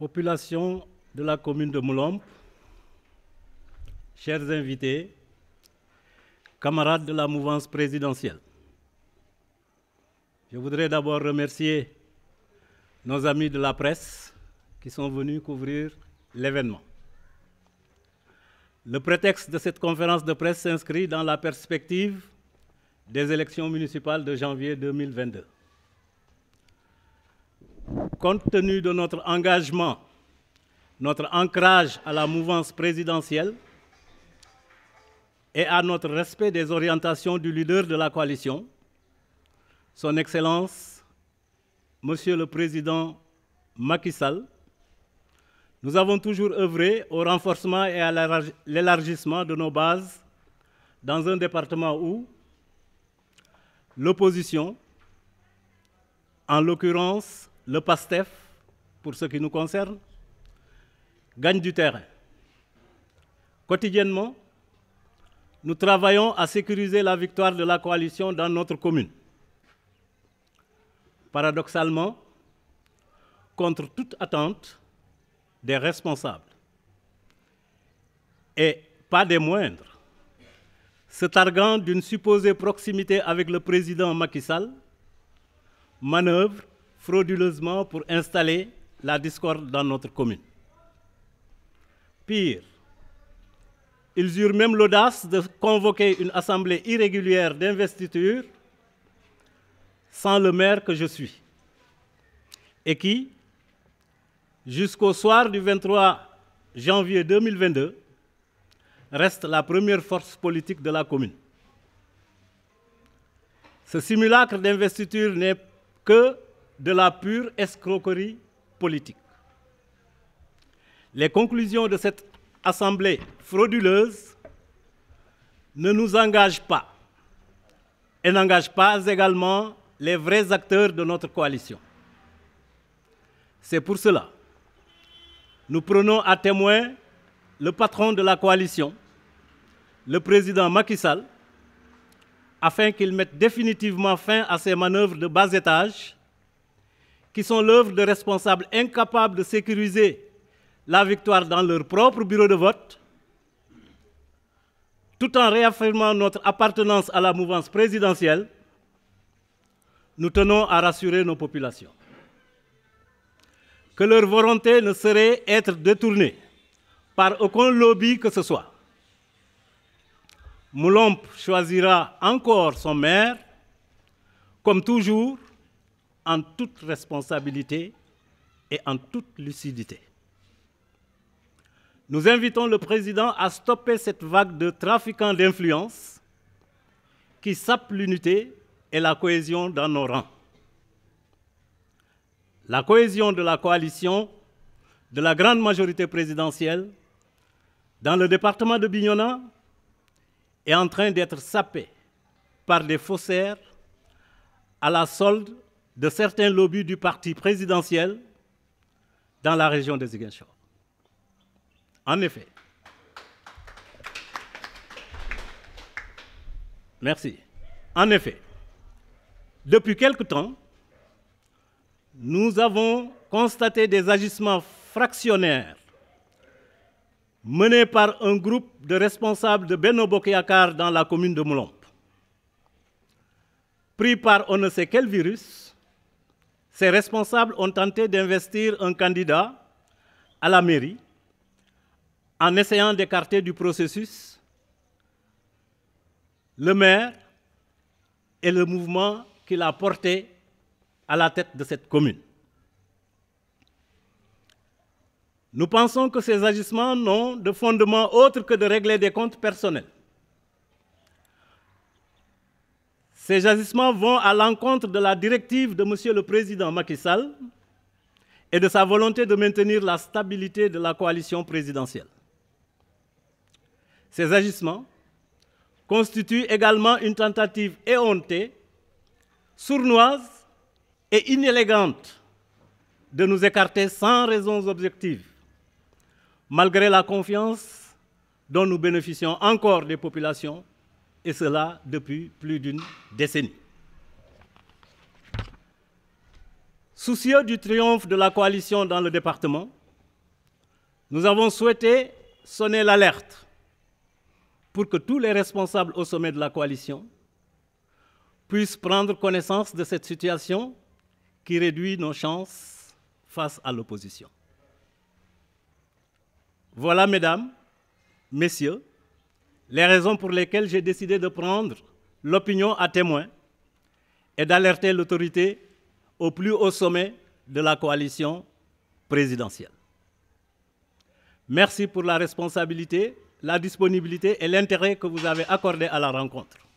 Population de la commune de Moulombe, chers invités, camarades de la mouvance présidentielle, je voudrais d'abord remercier nos amis de la presse qui sont venus couvrir l'événement. Le prétexte de cette conférence de presse s'inscrit dans la perspective des élections municipales de janvier 2022 compte tenu de notre engagement, notre ancrage à la mouvance présidentielle et à notre respect des orientations du leader de la coalition, Son Excellence, Monsieur le Président Macky Sall, nous avons toujours œuvré au renforcement et à l'élargissement de nos bases dans un département où l'opposition, en l'occurrence le PASTEF, pour ce qui nous concerne, gagne du terrain. Quotidiennement, nous travaillons à sécuriser la victoire de la coalition dans notre commune. Paradoxalement, contre toute attente des responsables, et pas des moindres, se targuant d'une supposée proximité avec le président Macky Sall, manœuvre frauduleusement pour installer la discorde dans notre commune. Pire, ils eurent même l'audace de convoquer une assemblée irrégulière d'investiture sans le maire que je suis et qui, jusqu'au soir du 23 janvier 2022, reste la première force politique de la commune. Ce simulacre d'investiture n'est que de la pure escroquerie politique. Les conclusions de cette assemblée frauduleuse ne nous engagent pas et n'engagent pas également les vrais acteurs de notre coalition. C'est pour cela nous prenons à témoin le patron de la coalition, le président Macky Sall, afin qu'il mette définitivement fin à ces manœuvres de bas étage qui sont l'œuvre de responsables incapables de sécuriser la victoire dans leur propre bureau de vote, tout en réaffirmant notre appartenance à la mouvance présidentielle, nous tenons à rassurer nos populations que leur volonté ne serait être détournée par aucun lobby que ce soit. Moulomp choisira encore son maire, comme toujours, en toute responsabilité et en toute lucidité. Nous invitons le président à stopper cette vague de trafiquants d'influence qui sape l'unité et la cohésion dans nos rangs. La cohésion de la coalition de la grande majorité présidentielle dans le département de Bignona est en train d'être sapée par des faussaires à la solde de certains lobbies du parti présidentiel dans la région des En effet, merci. En effet, depuis quelque temps, nous avons constaté des agissements fractionnaires menés par un groupe de responsables de Beno dans la commune de Moulombe. Pris par on ne sait quel virus, ces responsables ont tenté d'investir un candidat à la mairie en essayant d'écarter du processus le maire et le mouvement qu'il a porté à la tête de cette commune. Nous pensons que ces agissements n'ont de fondement autre que de régler des comptes personnels. Ces agissements vont à l'encontre de la directive de M. le Président Macky Sall et de sa volonté de maintenir la stabilité de la coalition présidentielle. Ces agissements constituent également une tentative éhontée, sournoise et inélégante de nous écarter sans raisons objectives, malgré la confiance dont nous bénéficions encore des populations et cela depuis plus d'une décennie. Soucieux du triomphe de la coalition dans le département, nous avons souhaité sonner l'alerte pour que tous les responsables au sommet de la coalition puissent prendre connaissance de cette situation qui réduit nos chances face à l'opposition. Voilà, mesdames, messieurs, les raisons pour lesquelles j'ai décidé de prendre l'opinion à témoin et d'alerter l'autorité au plus haut sommet de la coalition présidentielle. Merci pour la responsabilité, la disponibilité et l'intérêt que vous avez accordé à la rencontre.